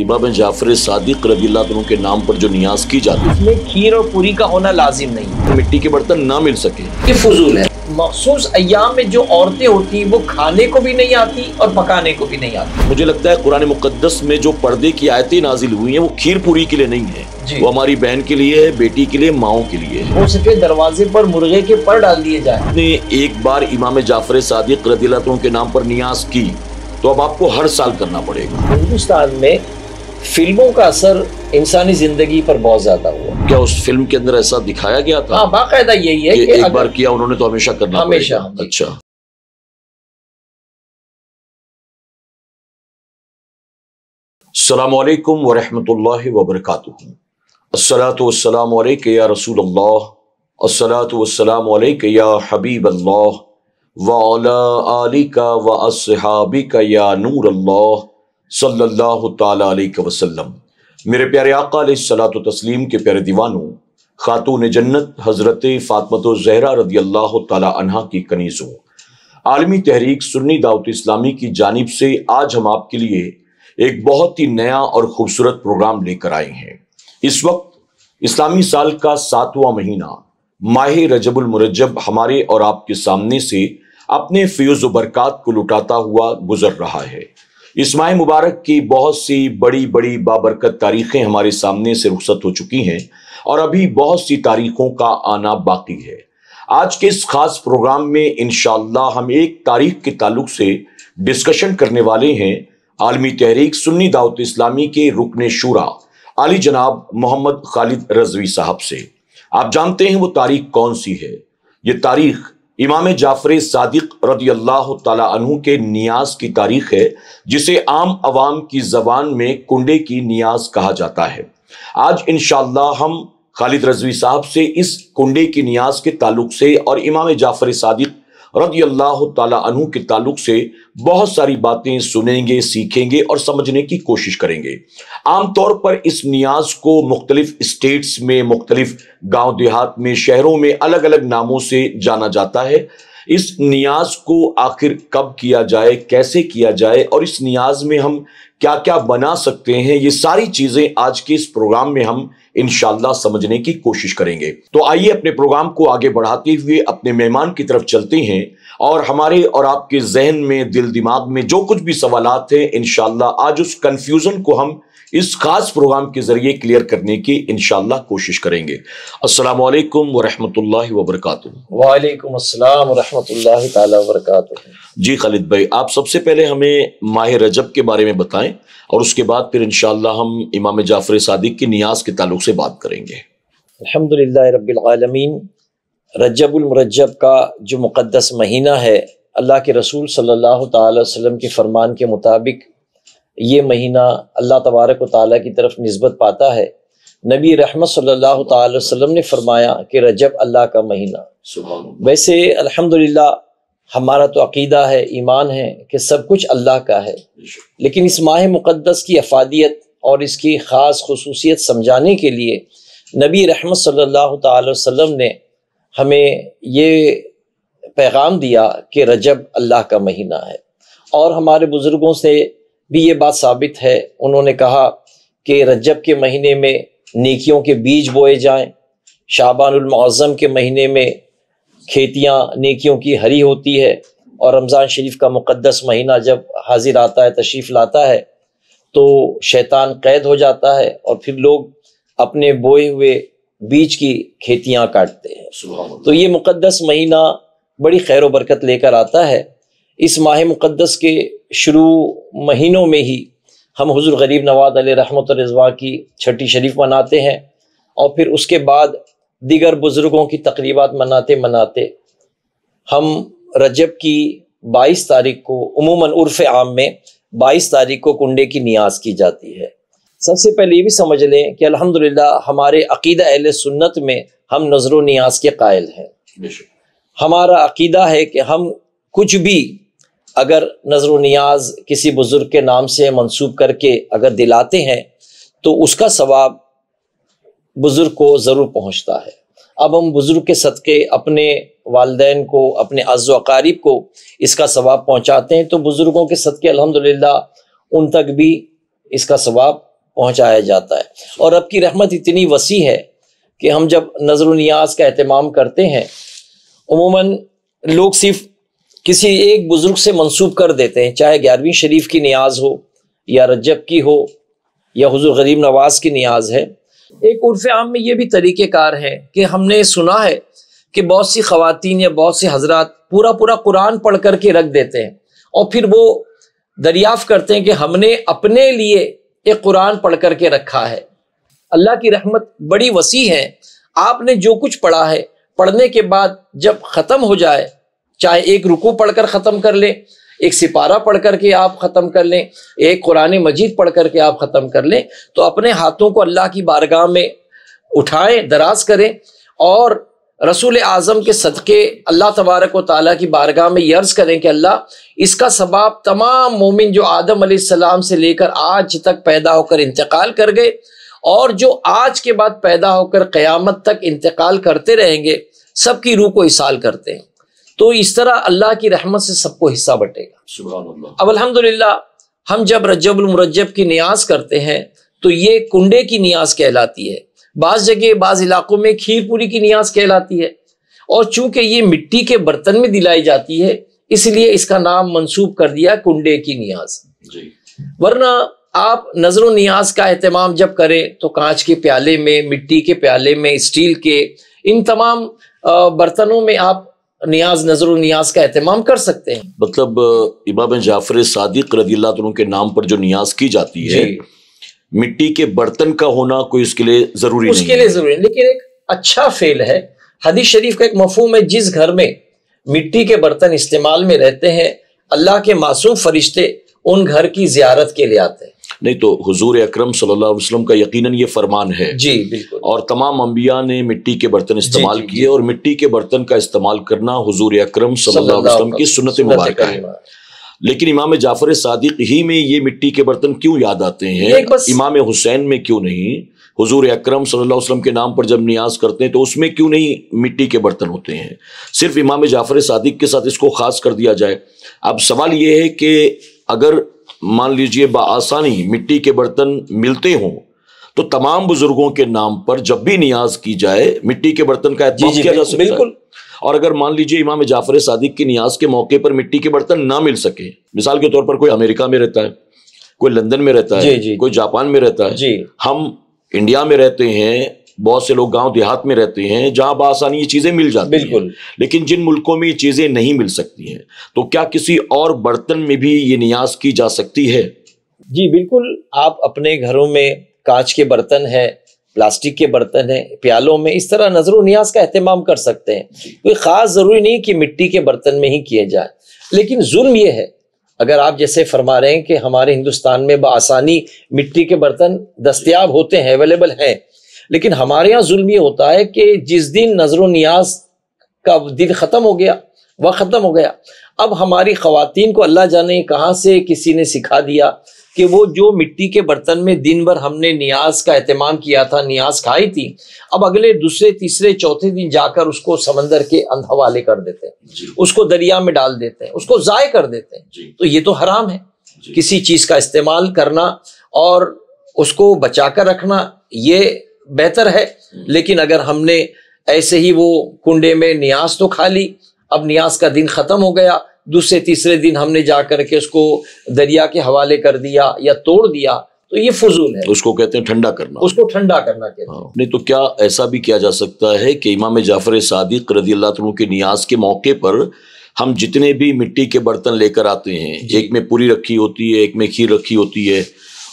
इमा बिन जाफर सादिक रबी के नाम पर जो नियाज की जाती है इसमें खीर और पूरी का होना लाजिम नहीं तो मिट्टी के बर्तन ना मिल सके ये फजूल है मखसूस अयाम में जो औरतें होती हैं वो खाने को भी नहीं आती और पकाने को भी नहीं आती मुझे लगता है कुरान मुकदस में जो पर्दे की आयतें नाजिल हुई हैं वो खीर पूरी के लिए नहीं है वो हमारी बहन के लिए है बेटी के लिए माओ के लिए वो सिर्फ दरवाजे पर मुर्गे के पर डाल दिए जाए एक बार इमाम जाफर सादिक रदीलातों के नाम पर नियाज की तो अब आपको हर साल करना पड़ेगा हिंदुस्तान में फिल्मों का असर इंसानी जिंदगी पर बहुत ज्यादा हुआ क्या उस फिल्म के अंदर ऐसा दिखाया गया था हाँ, बाकायदा यही है कि, एक बार किया उन्होंने तो हमेशा करना हमेशा हाँ अच्छा अल्लाम वरहमल वबरक असलातम या रसूल असलातम या हबीब अल्लाह वाली का व असहाबी का या नूर अल्लाह सल्लल्लाहु अलैहि वसल्लम मेरे प्यारे आका सलात तस्लीम के प्यारे दीवानों खातून जन्नत हज़रत फ़ातमत जहरा रदी अल्लाह तहा की कनीज़ों आलमी तहरीक सुन्नी दावत इस्लामी की जानब से आज हम आपके लिए एक बहुत ही नया और ख़ूबसूरत प्रोग्राम लेकर आए हैं इस वक्त इस्लामी साल का सातवां महीना माह रजबुलमरजब हमारे और आपके सामने से अपने फ्यूज़ बरक़ात को लुटाता हुआ गुजर रहा है इसमाय मुबारक की बहुत सी बड़ी बड़ी बाबरकत तारीखें हमारे सामने से रुखसत हो चुकी हैं और अभी बहुत सी तारीखों का आना बाकी है आज के इस खास प्रोग्राम में इन हम एक तारीख के ताल्लुक से डिस्कशन करने वाले हैं आलमी तहरीक सुन्नी दाऊत इस्लामी के रुकन शूरा आली जनाब मोहम्मद खालिद रजवी साहब से आप जानते हैं वो तारीख कौन सी है ये तारीख इमाम जाफर सादिक रदी अल्लाह तु के नियाज की तारीख है जिसे आम आवाम की जबान में कुंडे की नियाज कहा जाता है आज इन हम खालिद रजवी साहब से इस कुंडे की नियाज के ताल्लुक से और इमाम जाफर सादिक रदी अल्लाह तु के ताल्लुक से बहुत सारी बातें सुनेंगे सीखेंगे और समझने की कोशिश करेंगे आमतौर पर इस नियाज को मुख्तलिफ स्टेट्स में मुख्तलिफ गाँव देहात में शहरों में अलग अलग नामों से जाना जाता है इस नियाज को आखिर कब किया जाए कैसे किया जाए और इस नियाज में हम क्या क्या बना सकते हैं ये सारी चीजें आज के इस प्रोग्राम में हम इनशाला समझने की कोशिश करेंगे तो आइए अपने प्रोग्राम को आगे बढ़ाते हुए अपने मेहमान की तरफ चलते हैं और हमारे और आपके जहन में दिल दिमाग में जो कुछ भी सवाल हैं इनशाला आज उस कन्फ्यूजन को हम इस खास प्रोग्राम के जरिए क्लियर करने की इनशाला कोशिश करेंगे असल वरम् वरक जी खालिद भाई आप सबसे पहले हमें माह रजब के बारे में बताएं और उसके बाद फिर इनशाला हम इमाम जाफर सदक की नियाज के ताल्लुक से बात करेंगे अलहमदिल्लाबीन रबालमीन रजबुलमरजब का जो मुक़दस महीना है अल्लाह के रसूल सल्लल्लाहु अलैहि वसल्लम के फरमान के मुताबिक ये महीना अल्लाह तबारक ताली की तरफ नस्बत पाता है नबी रहमत सल्लल्लाहु अलैहि वसल्लम ने फरमाया कि रजब अल्लाह का महीना वैसे अल्हम्दुलिल्लाह हमारा तो अकीदा है ईमान है कि सब कुछ अल्लाह का है लेकिन इस माह मुक़दस की अफादियत और इसकी ख़ास खसूसियत समझाने के लिए नबी रहमत सल्लल्लाहु अलैहि वसल्लम ने हमें ये पैगाम दिया कि रजब अल्लाह का महीना है और हमारे बुज़ुर्गों से भी ये बात साबित है उन्होंने कहा कि रजब के महीने में नेकियों के बीज बोए जाएं शाबानमज़म के महीने में खेतियाँ नेकियों की हरी होती है और रमज़ान शरीफ का मुक़दस महीना जब हाजिर आता है तशरीफ़ लाता है तो शैतान कैद हो जाता है और फिर लोग अपने बोए हुए बीज की खेतियाँ काटते हैं तो ये मुक़दस महीना बड़ी खैर बरकत लेकर आता है इस माह मुक़द्दस के शुरू महीनों में ही हम हुजूर गरीब नवाज अली रहमत रजवा की छठी शरीफ मनाते हैं और फिर उसके बाद दीगर बुज़ुर्गों की तकरीबात मनाते मनाते हम रजब की बाईस तारीख को अमूमन उर्फ आम में बाईस तारीख को कुंडे की नियाज की जाती है सबसे पहले ये भी समझ लें कि अल्हम्दुलिल्लाह हमारे अकीदा अहल सुन्नत में हम नजर व नियाज के कायल हैं हमारा अकीदा है कि हम कुछ भी अगर नजर नियाज किसी बुजुर्ग के नाम से मनसूब करके अगर दिलाते हैं तो उसका सवाब बुजुर्ग को ज़रूर पहुंचता है अब हम बुजुर्ग के सदक़े अपने वालदेन को अपने अज्ज अकारीब को इसका सवाब पहुंचाते हैं तो बुज़ुर्गों के सदक़े अल्हम्दुलिल्लाह उन तक भी इसका सवाब पहुंचाया जाता है और अब की रहमत इतनी वसी है कि हम जब नजर नियाज का अहतमाम करते हैं उमूमन लोग सिर्फ किसी एक बुजुर्ग से मंसूब कर देते हैं चाहे ग्यारहवीं शरीफ की नियाज हो या रजब की हो या हुजूर गरीब नवाज की नियाज है एक उर्फ आम में ये भी तरीक़ेकार है कि हमने सुना है कि बहुत सी खातन या बहुत से हजरात पूरा पूरा कुरान पढ़ करके रख देते हैं और फिर वो दरियाफ़ करते हैं कि हमने अपने लिए एक कुरान पढ़ करके रखा है अल्लाह की रहमत बड़ी वसी है आपने जो कुछ पढ़ा है पढ़ने के बाद जब ख़त्म हो जाए चाहे एक रुकू पढ़कर ख़त्म कर लें एक सिपारा पढ़ करके आप ख़त्म कर लें एक कुरान मजीद पढ़ करके आप ख़त्म कर लें तो अपने हाथों को अल्लाह की बारगाह में उठाएं दराज करें और रसूल आज़म के सदक़े अल्लाह तबारक व ताली की बारगाह में ये अर्ज़ करें कि अल्लाह इसका सबाब तमाम मोमिन जो आदम सलाम से लेकर आज तक पैदा होकर इंतकाल कर गए और जो आज के बाद पैदा होकर क़्यामत तक इंतकाल करते रहेंगे सबकी रूह को इसाल करते हैं तो इस तरह अल्लाह की रहमत से सबको हिस्सा बटेगा अब अलहमदुल्ला हम जब रजबुलमरजब की न्याज करते हैं तो ये कुंडे की न्याज कहलाती है बाज़ जगह बाज़ इलाकों में खीर पूरी की न्याज कहलाती है और चूंकि ये मिट्टी के बर्तन में दिलाई जाती है इसलिए इसका नाम मंसूब कर दिया कुंडे की न्याज वरना आप नजर न्याज का अहतमाम जब करें तो कांच के प्याले में मिट्टी के प्याले में स्टील के इन तमाम बर्तनों में आप नियाज नजर नियाज का अहतमाम कर सकते हैं मतलब इमाम जाफर सदक रजी के नाम पर जो नियाज की जाती है मिट्टी के बर्तन का होना कोई उसके लिए जरूरी उसके नहीं लिए जरूरी लेकिन एक अच्छा फेल है हदीस शरीफ का एक मफहम है जिस घर में मिट्टी के बर्तन इस्तेमाल में रहते हैं अल्लाह के मासूम फरिश्ते उन घर की जियारत के लिए आते हैं नहीं तो हजूर अक्रम सल्लल्लाहु का यकीन ये फरमान है जी बिल्कुल और तमाम अम्बिया ने मिट्टी के बर्तन इस्तेमाल किए और मिट्टी के बर्तन का इस्तेमाल करना हजूर अक्रम सल्लल्लाहु की सुनत मुबारक है लेकिन इमाम जाफर सादिक ही में ये मिट्टी के बर्तन क्यों याद आते हैं इमाम हुसैन में क्यों नहीं हुजूर अकरम सल्लल्लाहु अलैहि वसल्लम के नाम पर जब नियाज करते हैं तो उसमें क्यों नहीं मिट्टी के बर्तन होते हैं सिर्फ इमाम जाफर सादिक के साथ इसको खास कर दिया जाए अब सवाल यह है कि अगर मान लीजिए बसानी मिट्टी के बर्तन मिलते हों तो तमाम बुजुर्गों के नाम पर जब भी नियाज की जाए मिट्टी के बर्तन का एहतमाम किया जा सकता बिल्कुल और अगर मान लीजिए इमाम जाफर सादिक की नियाज के मौके पर मिट्टी के बर्तन ना मिल सके मिसाल के तौर पर कोई अमेरिका में रहता है कोई लंदन में रहता है कोई जापान में रहता है हम इंडिया में रहते हैं बहुत से लोग गांव देहात में रहते हैं जहां बसानी ये चीजें मिल जाती बिल्कुल लेकिन जिन मुल्कों में ये चीजें नहीं मिल सकती हैं तो क्या किसी और बर्तन में भी ये नियाज की जा सकती है जी बिल्कुल आप अपने घरों में कांच के बर्तन है प्लास्टिक के बर्तन है प्यालों में इस तरह नजर न्यास का अहतमाम कर सकते हैं कोई खास जरूरी नहीं कि मिट्टी के बर्तन में ही किए जाए लेकिन जुल्म यह है अगर आप जैसे फरमा रहे हैं कि हमारे हिंदुस्तान में बसानी मिट्टी के बर्तन दस्तियाब होते हैं अवेलेबल हैं लेकिन हमारे यहाँ जुल्म ये होता है कि जिस दिन नजर न्याज का दिन ख़त्म हो गया वह ख़त्म हो गया अब हमारी खातन को अल्लाह जाने कहाँ से किसी ने सिखा दिया कि वो जो मिट्टी के बर्तन में दिन भर हमने नियाज का अहतमाम किया था नियाज खाई थी अब अगले दूसरे तीसरे चौथे दिन जाकर उसको समंदर के अंध हवाले कर देते हैं उसको दरिया में डाल देते हैं उसको ज़ाय कर देते हैं तो ये तो हराम है किसी चीज़ का इस्तेमाल करना और उसको बचा कर रखना ये बेहतर है लेकिन अगर हमने ऐसे ही वो कुंडे में न्यास तो खा ली अब न्यास का दिन ख़त्म हो गया दूसरे तीसरे दिन हमने जा करके उसको दरिया के हवाले कर दिया या तोड़ दिया तो ये फजूल है उसको कहते हैं ठंडा करना उसको ठंडा करना कहते हैं हाँ। नहीं तो क्या ऐसा भी किया जा सकता है कि इमाम जाफर सादिक रजी अल्लाह के न्यास के मौके पर हम जितने भी मिट्टी के बर्तन लेकर आते हैं एक में पूरी रखी होती है एक में खीर रखी होती है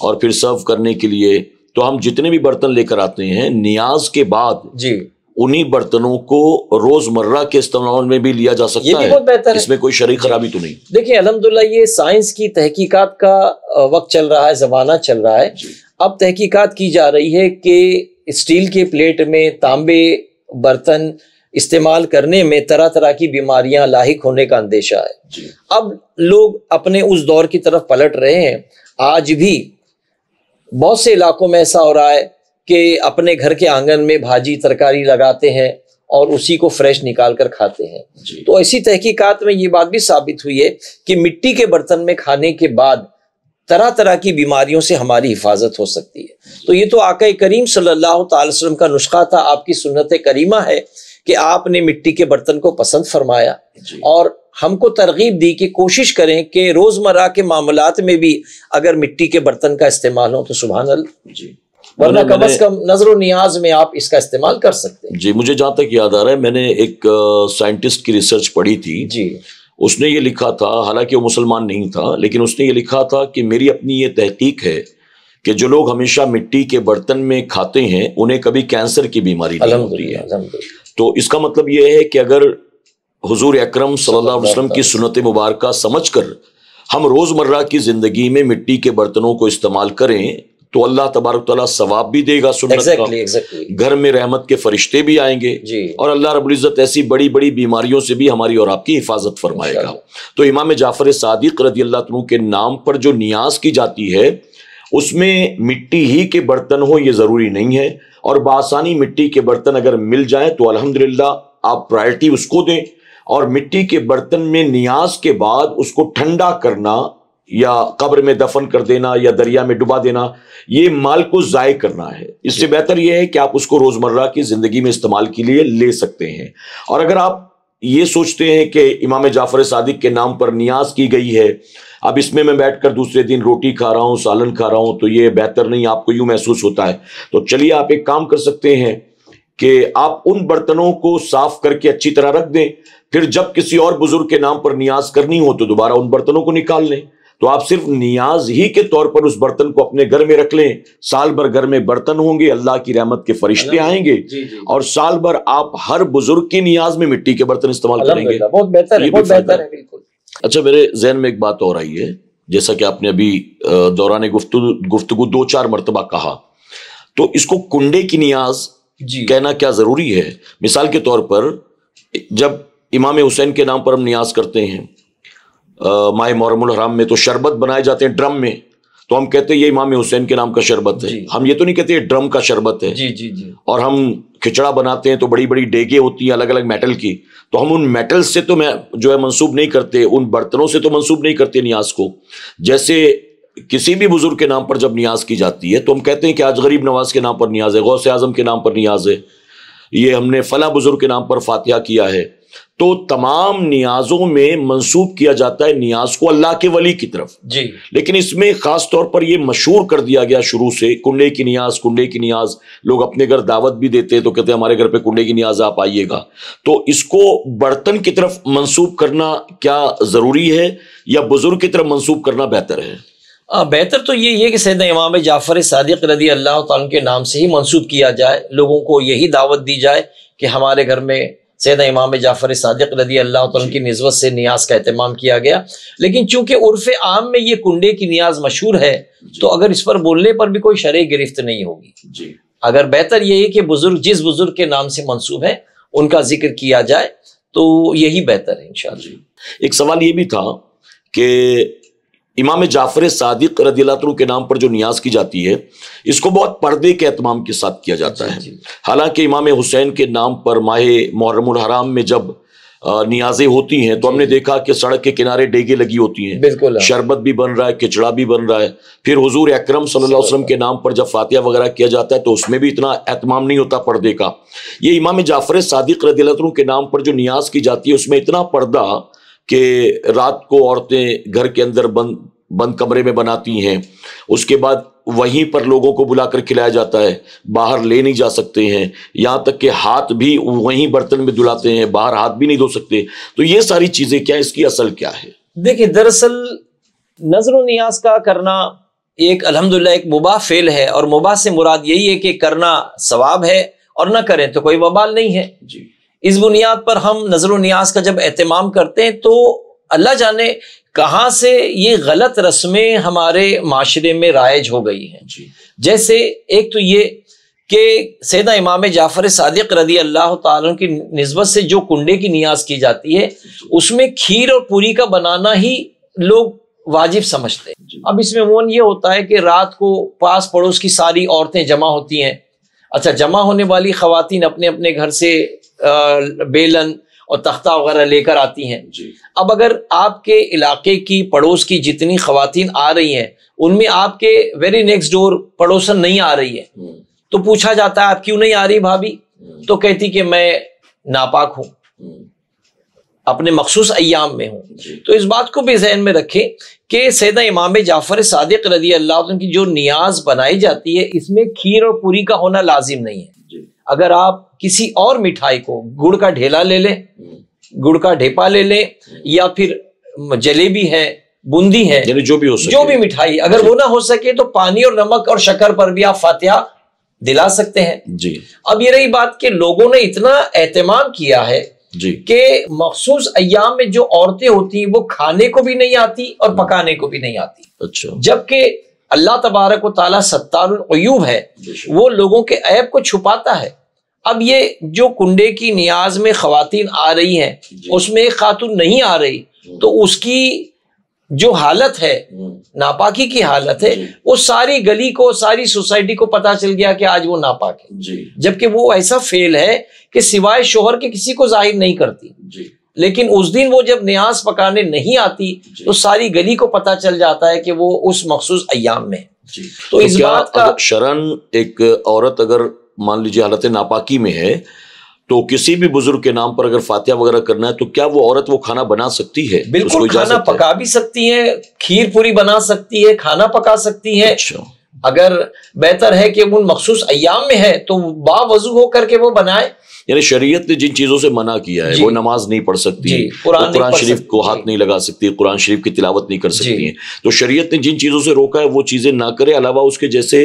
और फिर सर्व करने के लिए तो हम जितने भी बर्तन लेकर आते हैं नियाज के बाद जी उन्हीं बर्तनों को रोजमर्रा के इस्तेमाल में भी लिया जा सकता ये भी है बेहतर इसमें कोई शरीर खराबी तो नहीं देखिए अलहमदुल्ला ये साइंस की तहकीकात का वक्त चल रहा है जमाना चल रहा है अब तहकीकात की जा रही है कि स्टील के प्लेट में तांबे बर्तन इस्तेमाल करने में तरह तरह की बीमारियां लाहिक होने का अंदेशा है अब लोग अपने उस दौर की तरफ पलट रहे हैं आज भी बहुत से इलाकों में ऐसा हो रहा है कि अपने घर के आंगन में भाजी तरकारी लगाते हैं और उसी को फ्रेश निकाल कर खाते हैं तो ऐसी तहकीकात में ये बात भी साबित हुई है कि मिट्टी के बर्तन में खाने के बाद तरह तरह की बीमारियों से हमारी हिफाजत हो सकती है तो ये तो आका करीम सल्लल्लाहु अलैहि वसल्लम का नुस्खा था आपकी सुन्नत करीमा है कि आपने मिट्टी के बर्तन को पसंद फरमाया और हमको तरगीब दी कि कोशिश करें कि रोज़मर्रा के मामला में भी अगर मिट्टी के बर्तन का इस्तेमाल हो तो सुबह जी वरना कम अज कम नजर न्याज में आप इसका इस्तेमाल कर सकते हैं जी मुझे जहां तक याद आ रहा है मैंने एक साइंटिस्ट की रिसर्च पढ़ी थी जी उसने ये लिखा था हालांकि वो मुसलमान नहीं था लेकिन उसने ये लिखा था कि मेरी अपनी ये तहकीक है कि जो लोग हमेशा मिट्टी के बर्तन में खाते हैं उन्हें कभी कैंसर की बीमारी नहीं होती है तो इसका मतलब यह है कि अगर हुजूर अकरम सल्लल्लाहु अलैहि वसल्लम की सुनत मुबारक कर हम रोज़मर्रा की ज़िंदगी में मिट्टी के बर्तनों को इस्तेमाल करें तो अल्लाह तबारक सवाब भी देगा सुन्नत exactly, exactly. घर में रहमत के फरिश्ते भी आएंगे और अल्लाह रबुल्ज़त ऐसी बड़ी बड़ी बीमारियों से भी हमारी और आपकी हिफाजत फरमाएगा तो इमाम जाफ़र सादिक रदी अल्लाह तु के नाम पर जो न्याज की जाती है उसमें मिट्टी ही के बर्तन हो ये ज़रूरी नहीं है और बासानी मिट्टी के बर्तन अगर मिल जाए तो अलहमदिल्ला आप प्रायरिटी उसको दें और मिट्टी के बर्तन में नियाज के बाद उसको ठंडा करना या कब्र में दफन कर देना या दरिया में डुबा देना ये माल को ज़ाय करना है इससे बेहतर यह है कि आप उसको रोज़मर्रा की ज़िंदगी में इस्तेमाल के लिए ले सकते हैं और अगर आप ये सोचते हैं कि इमाम जाफ़र सादिक के नाम पर नियाज की गई है अब इसमें मैं बैठकर दूसरे दिन रोटी खा रहा हूं सालन खा रहा हूं तो ये बेहतर नहीं आपको यूं महसूस होता है तो चलिए आप एक काम कर सकते हैं कि आप उन बर्तनों को साफ करके अच्छी तरह रख दें फिर जब किसी और बुजुर्ग के नाम पर नियाज करनी हो तो दोबारा उन बर्तनों को निकाल लें तो आप सिर्फ नियाज ही के तौर पर उस बर्तन को अपने घर में रख लें साल भर घर में बर्तन होंगे अल्लाह की रहमत के फरिश्ते आएंगे जी, जी। और साल भर आप हर बुजुर्ग की नियाज में मिट्टी के बर्तन इस्तेमाल करेंगे बेहतर अच्छा मेरे जहन में एक बात और आई है जैसा कि आपने अभी दौरान गुफ्तगु दो चार मरतबा कहा तो इसको कुंडे की नियाज कहना क्या जरूरी है मिसाल के तौर पर जब इमाम हुसैन के नाम पर हम न्याज करते हैं माए मौरमुल हराम में तो शरबत बनाए जाते हैं ड्रम में तो हम कहते हैं ये इमाम हुसैन के नाम का शरबत है हम ये तो नहीं कहते ड्रम का शरबत है जी जी जी और हम खिचड़ा बनाते हैं तो बड़ी बड़ी डेगे होती हैं अलग अलग मेटल की तो हम उन मेटल से तो मैं जो है मंसूब नहीं करते उन बर्तनों से तो मंसूब नहीं करते न्याज को जैसे किसी भी बुजुर्ग के नाम पर जब न्याज की जाती है तो हम कहते हैं कि आज गरीब नवाज के नाम पर न्याज है गौस आजम के नाम पर न्याज है ये हमने फला बुजुर्ग के नाम पर फातह किया है तो तमाम नियाजों में मंसूब किया जाता है नियाज को अल्लाह के वली की तरफ जी लेकिन इसमें खास तौर पर यह मशहूर कर दिया गया शुरू से कुंडे की नियाज कुंडे की नियाज लोग अपने घर दावत भी देते हैं तो कहते हैं हमारे घर पे कुंडे की नियाज आप आइएगा तो इसको बर्तन की तरफ मंसूब करना क्या जरूरी है या बुजुर्ग की तरफ मनसूब करना बेहतर है बेहतर तो ये है कि सैद इमाम जाफ़र सदक रदी अल्लाह के नाम से ही मनसूब किया जाए लोगों को यही दावत दी जाए कि हमारे घर में सैद इमाम जाफ़र सदक रदी अल्लाह तो की नस्बत से नियाज का अहतमाम किया गया लेकिन चूंकि उर्फ आम में ये कुंडे की नियाज मशहूर है तो अगर इस पर बोलने पर भी कोई शरह गिरफ्त नहीं होगी अगर बेहतर यही कि बुजुर्ग जिस बुजुर्ग के नाम से मनसूब है उनका जिक्र किया जाए तो यही बेहतर है इन शी एक सवाल ये भी था कि इमाम जाफर सादिक रदीलातरू के नाम पर जो नियाज की जाती है इसको बहुत पर्दे के अहतमाम के साथ किया जाता है हालांकि इमाम हुसैन के नाम पर माह मुहर्रम हराम में जब नियाजें होती हैं तो हमने देखा कि सड़क के किनारे डेगे लगी होती हैं बिल्कुल शरबत भी बन रहा है किचड़ा भी बन रहा है फिर हुजूर अकरम सल्लल्लाहु अलैहि वसल्लम के नाम पर जब फातिया वगैरह किया जाता है तो उसमें भी इतना एहतमाम नहीं होता पर्दे का ये इमाम जाफर सादिक रदीलतरू के नाम पर जो नियाज की जाती है उसमें इतना पर्दा कि रात को औरतें घर के अंदर बंद बंद कमरे में बनाती हैं उसके बाद वहीं पर लोगों को बुलाकर खिलाया जाता है बाहर ले नहीं जा सकते हैं यहाँ तक कि हाथ भी वहीं बर्तन में धुलाते हैं बाहर हाथ भी नहीं धो सकते तो ये सारी चीज़ें क्या इसकी असल क्या है देखिए दरअसल नजर न्याज का करना एक अलहमदिल्ला एक मुबाह फेल है और मुबाह से मुराद यही है कि करना सवाब है और ना करें तो कोई वबाल नहीं है जी इस बुनियाद पर हम नजर न्याज का जब एहतमाम करते हैं तो अल्लाह जाने कहाँ से ये गलत रस्में हमारे माशरे में राइज हो गई हैं जैसे एक तो ये कि सैदा इमाम जाफ़र सदक रदी अल्लाह की नस्बत से जो कुंडे की नियाज की जाती है उसमें खीर और पूरी का बनाना ही लोग वाजिब समझते हैं अब इसमें मोन ये होता है कि रात को पास पड़ोस की सारी औरतें जमा होती हैं अच्छा जमा होने वाली खुवान अपने अपने घर से बेलन और तख्ता वगैरह लेकर आती हैं अब अगर आपके इलाके की पड़ोस की जितनी खातन आ रही हैं उनमें आपके वेरी नेक्स्ट डोर पड़ोसन नहीं आ रही है हम्म। तो पूछा जाता है आप क्यों नहीं आ रही भाभी हम्म। तो कहती कि मैं नापाक हूं हम्म। अपने मखसूस अयाम में हूँ तो इस बात को भी जहन में रखें कि सैदा इमाम जाफ़र सदक रजी अल्लाह की जो नियाज बनाई जाती है इसमें खीर और पूरी का होना लाजिम नहीं है अगर आप किसी और मिठाई को गुड़ का ढेला ले लें गुड़ का ढेपा ले लें या फिर जलेबी है बूंदी है जो भी हो सके जो भी मिठाई अगर वो ना हो सके तो पानी और नमक और शक्कर पर भी आप फातिहा दिला सकते हैं जी अब ये रही बात कि लोगों ने इतना एहतमाम किया है जी कि मखसूस अयाम में जो औरतें होती वो खाने को भी नहीं आती और हम्म। पकाने को भी नहीं आती अच्छा जबकि अल्लाह तबारक वाली सत्तारूब है वो लोगों के ऐब को छुपाता है अब ये जो कुंडे की नियाज में खातन आ रही हैं उसमें एक खातून नहीं आ रही तो उसकी जो हालत है नापाकी की हालत है वो सारी गली को सारी सोसाइटी को पता चल गया कि आज वो नापाक है जबकि वो ऐसा फेल है कि सिवाय शोहर के किसी को जाहिर नहीं करती लेकिन उस दिन वो जब न्याज पकाने नहीं आती तो सारी गली को पता चल जाता है कि वो उस मखसूस अयाम में तो, तो इस बात का शरण एक औरत अगर मान लीजिए हालत नापाकी में है तो किसी भी बुजुर्ग के नाम पर अगर फातिया वगैरह करना है तो क्या वो औरत वो खाना बना सकती है बिल्कुल खाना पका भी सकती है खीर पूरी बना सकती है खाना पका सकती है अच्छा। अगर बेहतर है कि उन मखसूस अयाम में है तो बावजू हो करके वो बनाए यानी शरीयत ने जिन चीज़ों से मना किया है वो नमाज नहीं पढ़ सकती है कुरान, कुरान शरीफ को हाथ नहीं लगा सकती कुरान शरीफ की तिलावत नहीं कर सकती है तो शरीयत ने जिन चीज़ों से रोका है वो चीज़ें ना करे अलावा उसके जैसे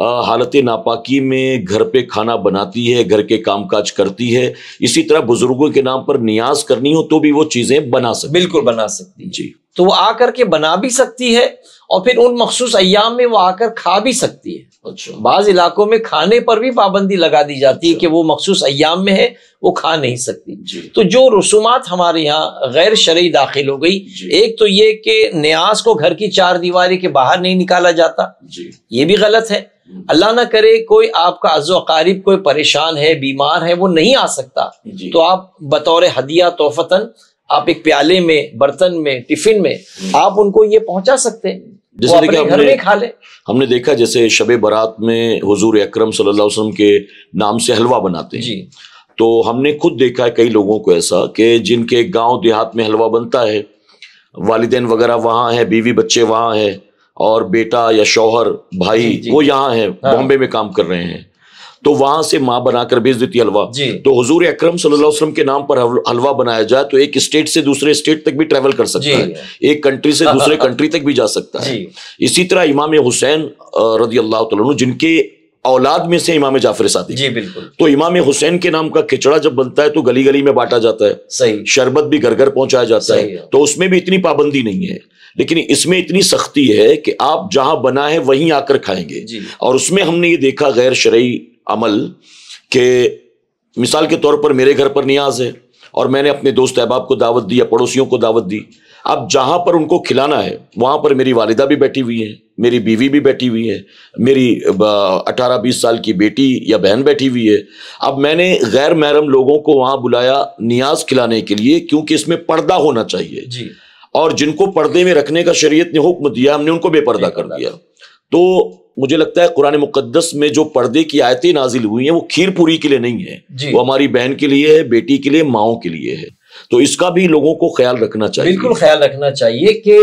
हालत नापाकी में घर पे खाना बनाती है घर के कामकाज करती है इसी तरह बुजुर्गों के नाम पर नियाज करनी हो तो भी वो चीजें बना सकती बिल्कुल बना सकती जी तो वो आकर के बना भी सकती है और फिर उन मखसूस अयाम में वो आकर खा भी सकती है अच्छा बाज इलाकों में खाने पर भी पाबंदी लगा दी जाती है अच्छा। कि वो मखसूस अयाम में है वो खा नहीं सकती तो जो रसूमात हमारे यहाँ गैर शरी दाखिल हो गई एक तो ये कि न्याज को घर की चार दीवारी के बाहर नहीं निकाला जाता ये भी गलत है अल्लाह ना करे कोई आपका अज्जो अकारीब कोई परेशान है बीमार है वो नहीं आ सकता तो आप बतौर हदिया तोहफतन आप एक प्याले में बर्तन में टिफिन में आप उनको ये पहुंचा सकते हैं जैसे वो अपने घर में खा ले हमने देखा जैसे शबे बारात में हुजूर अकरम सल्लल्लाहु अलैहि वसल्लम के नाम से हलवा बनाते हैं जी तो हमने खुद देखा है कई लोगों को ऐसा कि जिनके गांव देहात में हलवा बनता है वालदेन वगैरह वहां है बीवी बच्चे वहां है और बेटा या शौहर भाई वो यहाँ है हाँ। बॉम्बे में काम कर रहे हैं तो वहां से माँ बनाकर भेज देती हलवा तो हजूर अक्रम सलम के नाम पर हलवा बनाया जाए तो एक स्टेट से दूसरे स्टेट तक भी ट्रेवल कर सकता है एक कंट्री से दूसरे कंट्री तक भी जा सकता है इसी तरह इमाम हुसैन रजी अल्लाह जिनके औलाद में से इमाम जाफर सादिक जी बिल्कुल तो इमाम हुसैन के नाम का खिचड़ा जब बनता है तो गली गली में बांटा जाता है सही शरबत भी घर घर पहुंचाया जाता है।, है तो उसमें भी इतनी पाबंदी नहीं है लेकिन इसमें इतनी सख्ती है कि आप जहां बना है वहीं आकर खाएंगे और उसमें हमने ये देखा गैर शरय अमल के मिसाल के तौर पर मेरे घर पर नियाज है और मैंने अपने दोस्त अहबाब को दावत दी या पड़ोसियों को दावत दी अब जहां पर उनको खिलाना है वहां पर मेरी वालिदा भी बैठी हुई है मेरी बीवी भी बैठी हुई है मेरी अठारह बीस साल की बेटी या बहन बैठी हुई है अब मैंने गैर महरम लोगों को वहां बुलाया नियाज खिलाने के लिए क्योंकि इसमें पर्दा होना चाहिए जी और जिनको पर्दे में रखने का शरीयत ने हुक्म दिया हमने उनको बेपर्दा कर दिया तो मुझे लगता है कुरान मुकदस में जो पर्दे की आयतें नाजिल हुई हैं वो खीर पूरी के लिए नहीं है वो हमारी बहन के लिए है बेटी के लिए माओ के लिए है तो इसका भी लोगों को ख्याल रखना चाहिए बिल्कुल ख्याल रखना चाहिए कि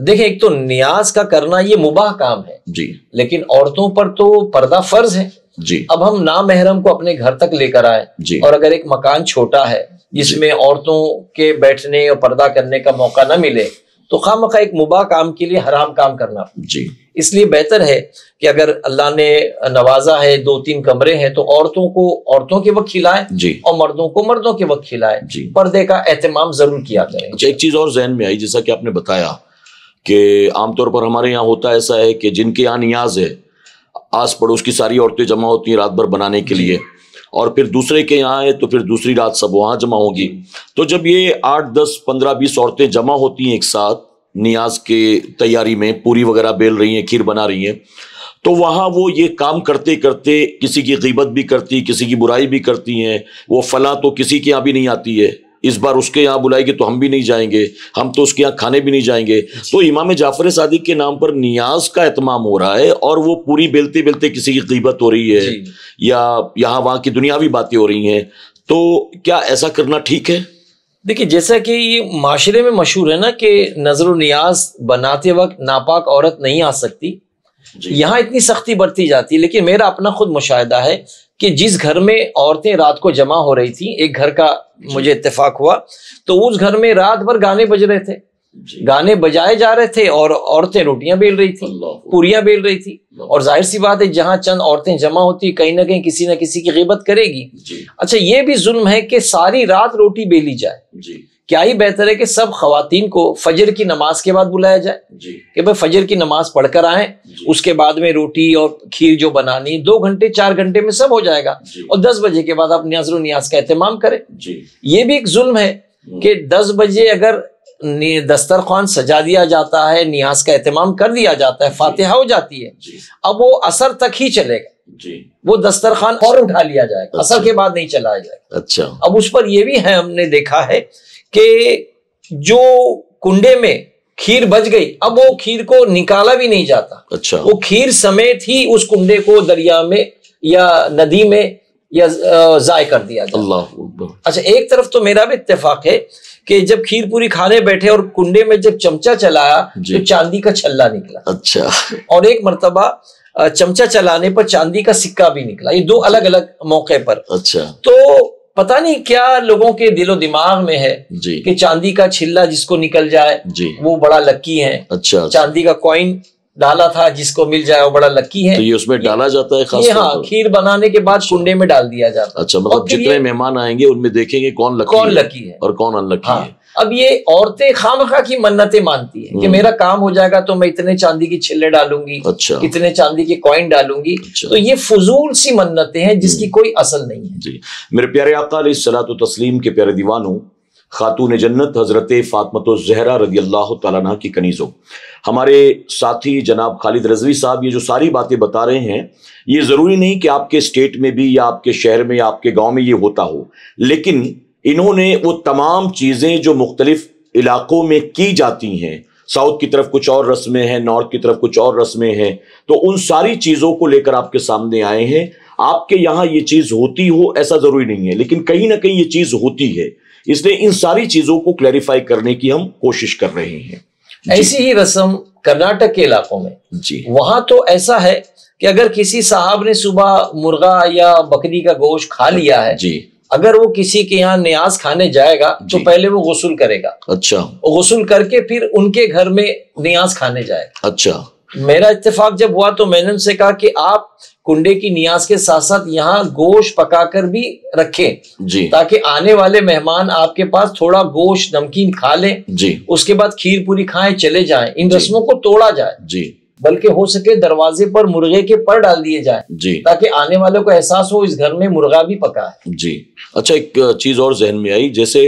देखिए एक तो न्याज का करना ये मुबाह काम है जी लेकिन औरतों पर तो पर्दा फर्ज है जी अब हम ना महरम को अपने घर तक लेकर आए जी और अगर एक मकान छोटा है जिसमें औरतों के बैठने और पर्दा करने का मौका ना मिले तो खाम खा एक मुबाह काम के लिए हराम काम करना जी इसलिए बेहतर है कि अगर अल्लाह ने नवाजा है दो तीन कमरे हैं तो औरतों को औरतों के वक्त खिलाए जी और मर्दों को मर्दों के वक्त जी पर्दे का एहतमाम जरूर किया जाए अच्छा, एक चीज और जहन में आई जैसा कि आपने बताया कि आमतौर पर हमारे यहाँ होता ऐसा है कि जिनके यहाँ नियाज है आस पड़ोस की सारी औरतें जमा होती हैं रात भर बनाने के लिए और फिर दूसरे के यहाँ है तो फिर दूसरी रात सब वहाँ जमा होगी तो जब ये आठ दस पंद्रह बीस औरतें जमा होती हैं एक साथ नियाज के तैयारी में पूरी वगैरह बेल रही हैं खीर बना रही हैं तो वहाँ वो ये काम करते करते किसी की गिबत भी करती किसी की बुराई भी करती हैं वो फला तो किसी के यहाँ भी नहीं आती है इस बार उसके यहाँ बुलाएगी तो हम भी नहीं जाएंगे हम तो उसके यहाँ खाने भी नहीं जाएंगे तो इमाम जाफर सादिक के नाम पर नियाज का एहतमाम हो रहा है और वो पूरी बेलते बेलते किसी की कीमत हो रही है या यहाँ वहाँ की दुनियावी बातें हो रही हैं तो क्या ऐसा करना ठीक है देखिए जैसा कि ये माशरे में मशहूर है ना कि नजर नियाज बनाते वक्त नापाक औरत नहीं आ सकती यहाँ इतनी सख्ती बरती जाती है लेकिन मेरा अपना खुद मुशाह है कि जिस घर में औरतें रात को जमा हो रही थी एक घर का मुझे इत्तेफाक हुआ तो उस घर में रात भर गाने बज रहे थे गाने बजाए जा रहे थे और औरतें रोटियां बेल रही थी पूरियां बेल रही थी और जाहिर सी बात है जहां चंद औरतें जमा होती कहीं ना कहीं किसी ना किसी की गिबत करेगी अच्छा ये भी जुल्म है कि सारी रात रोटी बेली जाए क्या ही बेहतर है कि सब खातन को फजर की नमाज के बाद बुलाया जाए कि भाई फजर की नमाज पढ़कर आए उसके बाद में रोटी और खीर जो बनानी दो घंटे चार घंटे में सब हो जाएगा और दस बजे के बाद आप न्याजर न्याज का एहतमाम करें ये भी एक जुल्म है हम्म। कि दस बजे अगर दस्तरखान सजा दिया जाता है न्याज का एहतमाम कर दिया जाता है फातिहा हो जाती है अब वो असर तक ही चलेगा जी वो दस्तरखान और उठा लिया जाएगा अच्छा। असर के बाद नहीं चलाया जाएगा अच्छा अब उस पर यह भी है हमने देखा है कि जो कुंडे में खीर बच गई अब वो खीर को निकाला भी नहीं जाता अच्छा वो खीर समेत ही उस कुंडे को दरिया में या नदी में या जाय कर दिया अल्लाह अच्छा एक तरफ तो मेरा भी इतफाक है कि जब खीर पूरी खाने बैठे और कुंडे में जब चमचा चलाया तो चांदी का छल्ला निकला अच्छा और एक मरतबा चमचा चलाने पर चांदी का सिक्का भी निकला ये दो अलग अलग मौके पर अच्छा तो पता नहीं क्या लोगों के दिलो दिमाग में है जी कि चांदी का छिल्ला जिसको निकल जाए जी वो बड़ा लकी है अच्छा, अच्छा चांदी का कॉइन डाला था जिसको मिल जाए वो बड़ा लकी है तो ये उसमें डाला जाता है खास हाँ खीर बनाने के बाद अच्छा। कुंडे में डाल दिया जाता है अच्छा मतलब जितने मेहमान आएंगे उनमें देखेंगे कौन लकी कौन लकी है और कौन अनलकी हाँ। है अब ये औरतें खाम खा की मन्नतें मानती है कि हम्म। मेरा काम हो जाएगा तो मैं इतने चांदी की छिल्ले डालूंगी अच्छा। इतने चांदी के कॉइन डालूंगी अच्छा। तो ये फजूल सी मन्नतें हैं जिसकी हम्म। कोई असल नहीं है जी मेरे प्यारे आका सलात तस्लीम के प्यारे दीवानों खातून जन्नत हज़रत फ़ातमत जहरा रजी अल्लाह तला की कनीज़ों हमारे साथी जनाब खालिद रजवी साहब ये जो सारी बातें बता रहे हैं ये ज़रूरी नहीं कि आपके स्टेट में भी या आपके शहर में या आपके गांव में ये होता हो लेकिन इन्होंने वो तमाम चीज़ें जो मुख्तलिफ इलाकों में की जाती हैं साउथ की तरफ कुछ और रस्में हैं नॉर्थ की तरफ कुछ और रस्में हैं तो उन सारी चीज़ों को लेकर आपके सामने आए हैं आपके यहाँ ये चीज़ होती हो ऐसा ज़रूरी नहीं है लेकिन कहीं ना कहीं ये चीज़ होती है इसलिए इन सारी चीज़ों को क्लैरिफाई करने की हम कोशिश कर रहे हैं ऐसी ही रस्म कर्नाटक के इलाकों में जी वहां तो ऐसा है कि अगर किसी साहब ने सुबह मुर्गा या बकरी का गोश्त खा लिया है जी अगर वो किसी के यहाँ न्याज खाने जाएगा तो पहले वो गसूल करेगा अच्छा गसूल करके फिर उनके घर में न्याज खाने जाएगा अच्छा मेरा इत्तेफाक जब हुआ तो मैंने उनसे कहा कि आप कुंडे की नियाज के साथ साथ यहाँ गोश पकाकर भी रखें जी ताकि आने वाले मेहमान आपके पास थोड़ा गोश नमकीन खा लें जी उसके बाद खीर पूरी खाएं चले जाएं इन रस्मों को तोड़ा जाए जी बल्कि हो सके दरवाजे पर मुर्गे के पर डाल दिए जाए जी ताकि आने वालों को एहसास हो इस घर में मुर्गा भी पका है जी अच्छा एक चीज और जहन में आई जैसे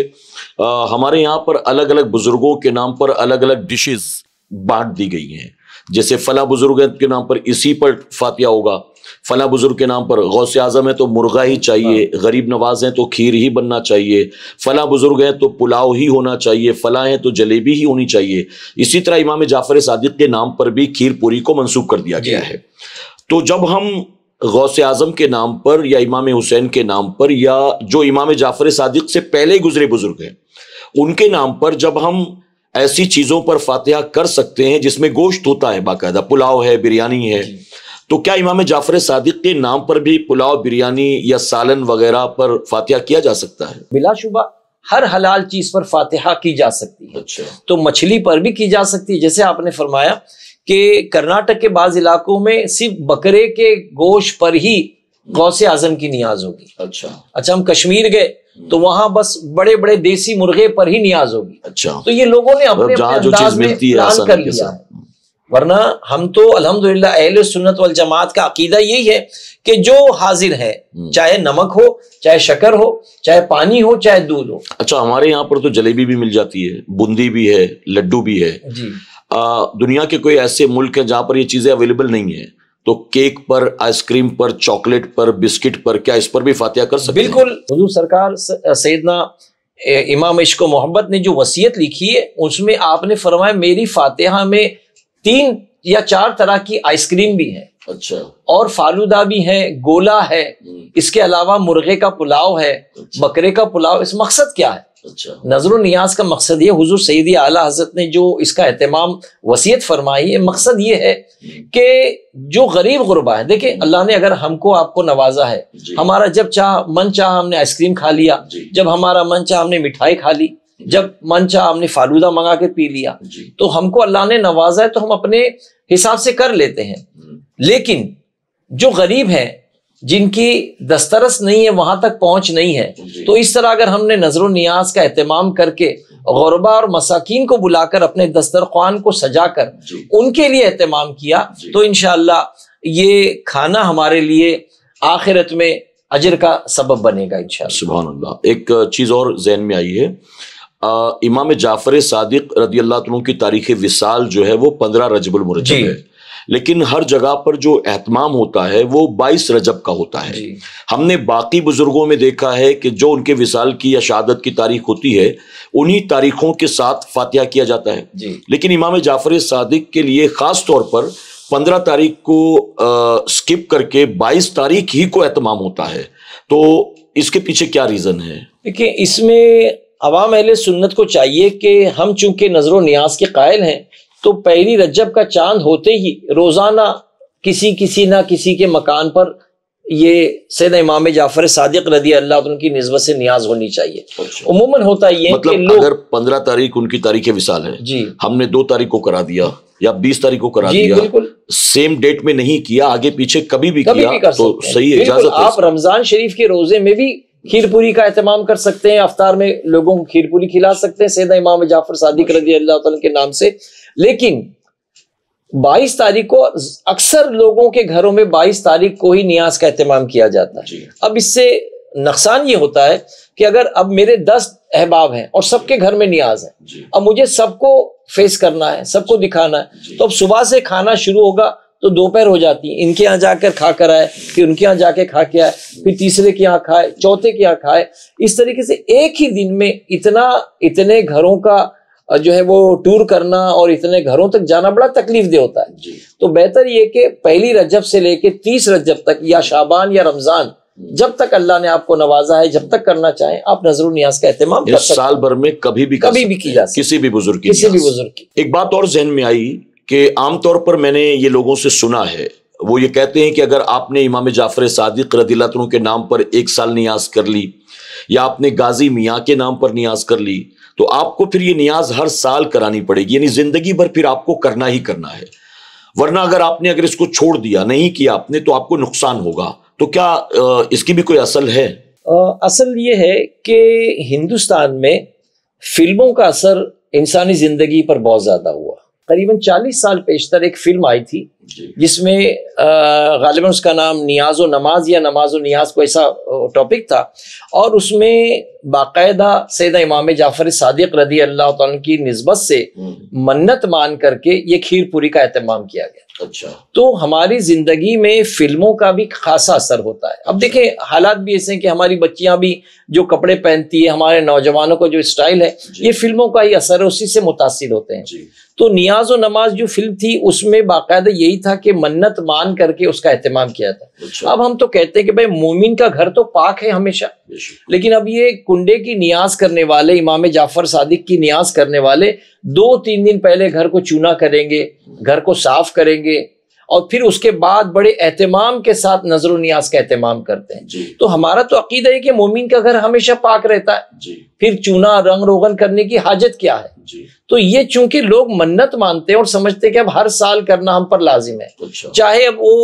आ, हमारे यहाँ पर अलग अलग बुजुर्गों के नाम पर अलग अलग डिशेज बांट दी गई हैं जैसे फला बुजुर्ग के नाम पर इसी पर फातिया होगा फला बुजुर्ग के नाम पर गौ से आजम है तो मुर्गा ही चाहिए हाँ। गरीब नवाज है तो खीर ही बनना चाहिए फला बुजुर्ग है तो पुलाव ही होना चाहिए फला है तो जलेबी ही होनी चाहिए इसी तरह इमाम जाफर सादिक के नाम पर भी खीर पूरी को मनसूख कर दिया गया है तो जब हम गौ से आजम के नाम पर या इमाम हुसैन के नाम पर या जो इमाम जाफर सादिक से पहले गुजरे बुजुर्ग हैं उनके नाम पर जब हम ऐसी चीज़ों पर फातिहा कर सकते हैं जिसमें गोश्त होता है बाकायदा पुलाव है बिरयानी है तो क्या इमाम जाफर सादिक के नाम पर भी पुलाव बिरयानी या सालन वगैरह पर फातिहा किया जा सकता है बिलाशुबा हर हलाल चीज पर फातिहा की जा सकती है अच्छा। तो मछली पर भी की जा सकती है जैसे आपने फरमाया कि कर्नाटक के बाज इलाकों में सिर्फ बकरे के गोश पर ही गौसे आजम की नियाज होगी अच्छा अच्छा हम कश्मीर गए तो वहां बस बड़े बड़े देसी मुर्गे पर ही नियाज होगी अच्छा तो ये लोगों ने मतलब अपने, अपने जो चीज मिलती है कर लिया है वरना हम तो अलहमदिल्ला अहल सुन्नत वाल जमात का अकीदा यही है कि जो हाजिर है हम्म। चाहे नमक हो चाहे शकर हो चाहे पानी हो चाहे दूध हो अच्छा हमारे यहाँ पर तो जलेबी भी मिल जाती है बूंदी भी है लड्डू भी है जी आ, दुनिया के कोई ऐसे मुल्क है जहाँ पर ये चीज़ें अवेलेबल नहीं है तो केक पर आइसक्रीम पर चॉकलेट पर बिस्किट पर क्या इस पर भी फातिया कर सकते बिल्कुल सरकार सैदना इमाम इश्को मोहम्मद ने जो वसीयत लिखी है उसमें आपने फरमाया मेरी फातिहा में तीन या चार तरह की आइसक्रीम भी है अच्छा और फालूदा भी है गोला है हम्म। इसके अलावा मुर्गे का पुलाव है अच्छा। बकरे का पुलाव इस मकसद क्या है अच्छा। नजर नियाज का मकसद ये हुजूर सईदी आला हजरत ने जो इसका अहतमाम वसीयत फरमाई है मकसद ये है हम्म। कि जो गरीब गुरबा है देखिए हम्म। अल्लाह ने अगर हमको आपको नवाजा है हमारा जब चाह मन चाह हमने आइसक्रीम खा लिया जब हमारा मन चाह हमने मिठाई खा ली जब मन चाह हमने फालूदा मंगा के पी लिया तो हमको अल्लाह ने नवाजा है तो हम अपने हिसाब से कर लेते हैं हम्म। लेकिन जो गरीब है जिनकी दस्तरस नहीं है वहां तक पहुंच नहीं है तो इस तरह अगर हमने नजर न्याज का अहतमाम करके गौरबा और मसाकिन को बुलाकर अपने दस्तरखान को सजा कर उनके लिए अहतमाम किया तो इन ये खाना हमारे लिए आखिरत में अजर का सबब बनेगा इन सुबह एक चीज़ और जहन में आई है इमाम जाफर सादिक रदी अल्लाह की तारीख विसाल जो है वो पंद्रह रजबुलमरजब है लेकिन हर जगह पर जो एहतमाम होता है वो बाईस रजब का होता है हमने बाकी बुजुर्गों में देखा है कि जो उनके विसाल की या शहादत की तारीख होती है उन्हीं तारीखों के साथ फातिहा किया जाता है लेकिन इमाम जाफर सादिक के लिए ख़ास तौर पर पंद्रह तारीख को आ, स्किप करके बाईस तारीख ही को एहतमाम होता है तो इसके पीछे क्या रीज़न है देखिए इसमें अवाम अहल सुन्नत को चाहिए कि हम चूंकि नजर न्याज के कायल हैं तो पहली रजब का चांद होते ही रोज़ाना किसी किसी ना किसी के मकान पर ये सैद इमाम जाफर सादिक रदी अल्लाह तो उनकी नस्बत से न्याज होनी चाहिए अच्छा। उमूमन होता ये मतलब कि अगर पंद्रह तारीख उनकी तारीख विशाल है जी हमने दो तारीख को करा दिया या बीस तारीख को करा दिया सेम डेट में नहीं किया आगे पीछे कभी भी कभी किया भी कर तो सही इजाजत आप रमजान शरीफ के रोजे में भी खीरपुरी का अहतमाम कर सकते हैं अफ्तार में लोगों को खीरपुरी खिला सकते हैं सैदा इमाम जाफर सादिक रजी अल्लाह के नाम से लेकिन 22 तारीख को अक्सर लोगों के घरों में 22 तारीख को ही न्याज का अहतमाम किया जाता है अब इससे नुकसान ये होता है कि अगर अब मेरे दस अहबाब हैं और सबके घर में न्याज है अब मुझे सबको फेस करना है सबको दिखाना है तो अब सुबह से खाना शुरू होगा तो दोपहर हो जाती है इनके यहाँ जाकर खा कर आए फिर उनके यहाँ जाके खा के आए फिर तीसरे के यहाँ खाए चौथे के यहाँ खाए इस तरीके से एक ही दिन में इतना इतने घरों का जो है वो टूर करना और इतने घरों तक जाना बड़ा तकलीफ दे होता है तो बेहतर ये कि पहली रजब से लेके तीस रजब तक या शाबान या रमजान जब तक अल्लाह ने आपको नवाजा है जब तक करना चाहे आप नजर न्याज का एहतमाम साल भर में कभी भी कभी भी की जा किसी भी बुजुर्ग की किसी भी बुजुर्ग की एक बात और जहन में आई कि आमतौर पर मैंने ये लोगों से सुना है वो ये कहते हैं कि अगर आपने इमाम जाफ़र सादिक रदीलातों के नाम पर एक साल नियाज कर ली या आपने गाजी मियाँ के नाम पर नियाज कर ली तो आपको फिर ये नियाज हर साल करानी पड़ेगी यानी ज़िंदगी भर फिर आपको करना ही करना है वरना अगर आपने अगर इसको छोड़ दिया नहीं किया आपने तो आपको नुकसान होगा तो क्या इसकी भी कोई असल है असल ये है कि हिंदुस्तान में फिल्मों का असर इंसानी ज़िंदगी पर बहुत ज़्यादा हुआ करीबन 40 साल पेशतर एक फिल्म आई थी जिसमें गालिबा उसका नाम नियाज व नमाज या नमाज व नियाज को ऐसा टॉपिक था और उसमें बाकायदा सैद इमाम जाफ़र सदक रदी अल्लाह की नस्बत से हम्म। मन्नत मान करके ये खीर पूरी का अहतमाम किया गया अच्छा तो हमारी जिंदगी में फिल्मों का भी खासा असर होता है अब देखें हालात भी ऐसे हैं कि हमारी बच्चियां भी जो कपड़े पहनती है हमारे नौजवानों का जो स्टाइल है ये फिल्मों का ही असर है उसी से मुतासर होते हैं तो नियाज और नमाज जो फिल्म थी उसमें बाकायदा यही था कि मन्नत मान करके उसका अहतमाम किया था अच्छा। अब हम तो कहते हैं कि भाई मोमिन का घर तो पाक है हमेशा लेकिन अब ये कुंडे की नियाज करने वाले इमाम जाफर सादिक की नियाज करने वाले दो तीन दिन पहले घर को चूना करेंगे घर को साफ करेंगे करेंगे और फिर उसके बाद बड़े एहतमाम के साथ नजर न्याज का एहतमाम करते हैं तो हमारा तो अकीदा है कि मोमिन का घर हमेशा पाक रहता है फिर चूना रंग रोगन करने की हाजत क्या है तो ये चूंकि लोग मन्नत मानते हैं और समझते हैं कि अब हर साल करना हम पर लाजिम है अच्छा। चाहे अब वो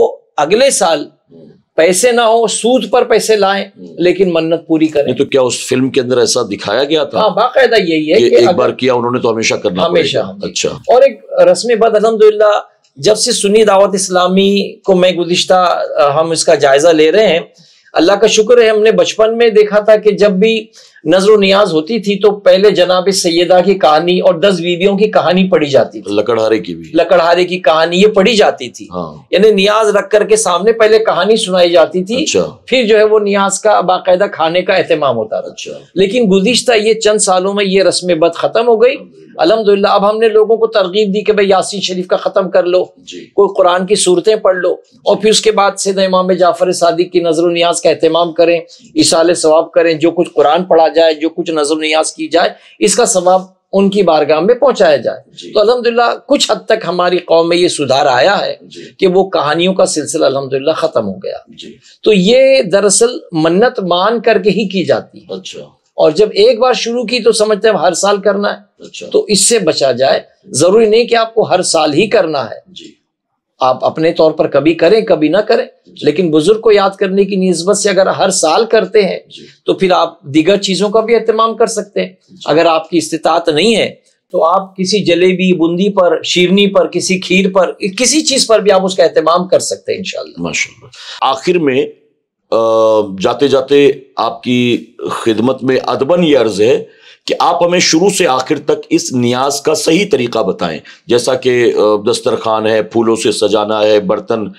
अगले साल हम्म। पैसे ना हो सूद पर पैसे लाएं हम्म। लेकिन मन्नत पूरी करें तो क्या उस फिल्म के अंदर ऐसा दिखाया गया था हाँ बाकायदा यही है कि एक बार किया उन्होंने तो हमेशा करना हमेशा हाँ अच्छा और एक रस्म बद अलहमदुल्ला जब से सुनी दावत इस्लामी को मैं गुज्त हम इसका जायजा ले रहे हैं अल्लाह का शुक्र है हमने बचपन में देखा था कि जब भी नजर नियाज होती थी तो पहले जनाब सैदा की कहानी और दस बीवियों की कहानी पढ़ी जाती थी लकड़हारे की भी लकड़हारे की कहानी ये पढ़ी जाती थी हाँ। यानी नियाज रख करके सामने पहले कहानी सुनाई जाती थी अच्छा। फिर जो है वो नियाज का बाकायदा खाने का एहतमाम होता था अच्छा। लेकिन गुजश्ता ये चंद सालों में ये रस्म बद खत्म हो गई अलहमदिल्ला अब हमने लोगों को तरगीब दी कि भाई यासिन शरीफ का ख़त्म कर लो कोई कुरान की सूरतें पढ़ लो और फिर उसके बाद से इमाम जाफ़र सदी की नजर न्याज का अहतमाम करें इसाल सवाब करें जो कुछ कुरान पढ़ा जाए जो कुछ नजर न्याज की जाए इसका सवाब उनकी बारगाह में पहुंचाया जाए तो अलहमदिल्ला कुछ हद तक हमारी कौम में ये सुधार आया है कि वो कहानियों का सिलसिला अलहमदिल्ला ख़त्म हो गया तो ये दरअसल मन्नत मान करके ही की जाती है अच्छा और जब एक बार शुरू की तो समझते हैं हर साल करना है अच्छा। तो इससे बचा जाए जरूरी नहीं कि आपको हर साल ही करना है जी। आप अपने तौर पर कभी करें कभी ना करें लेकिन बुजुर्ग को याद करने की नस्बत से अगर हर साल करते हैं तो फिर आप दीगर चीजों का भी अहतमाम कर सकते हैं अगर आपकी इस्तात नहीं है तो आप किसी जलेबी बूंदी पर शीरनी पर किसी खीर पर किसी चीज पर भी आप उसका अहतमाम कर सकते हैं इनशाला माशा आखिर में जाते जाते आपकी खिदमत में अदबन ये अर्ज है कि आप हमें शुरू से आखिर तक इस न्याज का सही तरीका बताएं जैसा कि दस्तरखान है फूलों से सजाना है बर्तन